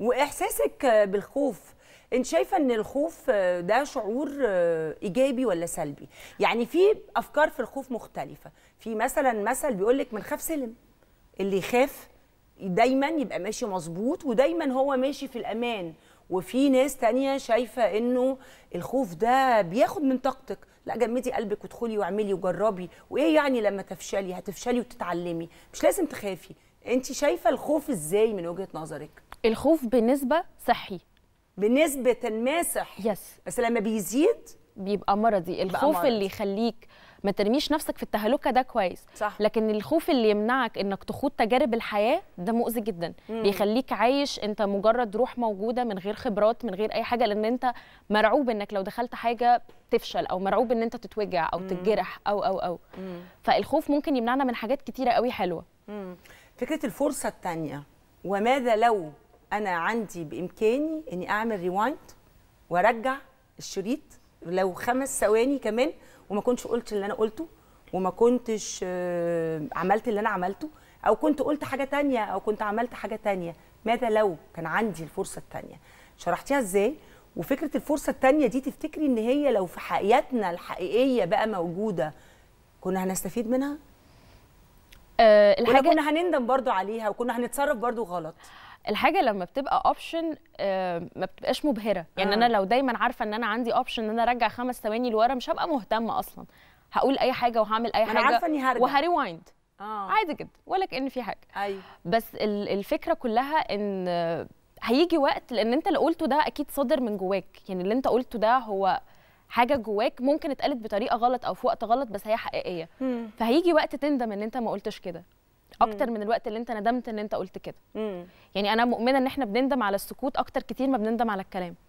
واحساسك بالخوف انت شايفه ان الخوف ده شعور ايجابي ولا سلبي يعني في افكار في الخوف مختلفه في مثلا مثل بيقول لك من خاف سلم اللي يخاف دايما يبقى ماشي مظبوط ودايما هو ماشي في الامان وفي ناس تانية شايفة انه الخوف ده بياخد من طاقتك لا جمدي قلبك وادخلي واعملي وجربي وايه يعني لما تفشلي هتفشلي وتتعلمي مش لازم تخافي انت شايفه الخوف ازاي من وجهه نظرك الخوف بنسبه صحي بنسبه ما صحي يس بس لما بيزيد بيبقى مرضي الخوف مرض. اللي يخليك ما ترميش نفسك في التهلكه ده كويس صح. لكن الخوف اللي يمنعك انك تخوض تجارب الحياه ده مؤذي جدا مم. بيخليك عايش انت مجرد روح موجوده من غير خبرات من غير اي حاجه لان انت مرعوب انك لو دخلت حاجه تفشل او مرعوب ان انت تتوجع او مم. تتجرح او او او مم. فالخوف ممكن يمنعنا من حاجات كتيره قوي حلوه مم. فكره الفرصه الثانيه وماذا لو انا عندي بامكاني اني اعمل ريوايند وارجع الشريط لو خمس ثواني كمان وما كنتش قلت اللي انا قلته وما كنتش آه، عملت اللي انا عملته او كنت قلت حاجه تانية او كنت عملت حاجه تانية ماذا لو كان عندي الفرصه التانية شرحتيها ازاي وفكره الفرصه التانية دي تفتكري ان هي لو في حياتنا الحقيقيه بقى موجوده كنا هنستفيد منها أه الحاجه كنا هنندم برضو عليها وكنا هنتصرف برضو غلط الحاجه لما بتبقى اوبشن آه، ما بتبقاش مبهره يعني آه. انا لو دايما عارفه ان انا عندي اوبشن ان انا ارجع خمس ثواني لورا مش هبقى مهتمه اصلا هقول اي حاجه وهعمل اي حاجه انا عارفه اني هرجع وهريوايند آه. عادي جدا ولا كان في حاجه أيوة. بس الفكره كلها ان هيجي وقت لان انت اللي قلته ده اكيد صادر من جواك يعني اللي انت قلته ده هو حاجه جواك ممكن اتقالت بطريقه غلط او في وقت غلط بس هي حقيقيه فهيجي وقت تندم ان انت ما قلتش كده اكتر مم. من الوقت اللي انت ندمت ان انت قلت كده مم. يعني انا مؤمنه ان احنا بنندم على السكوت اكتر كتير ما بنندم على الكلام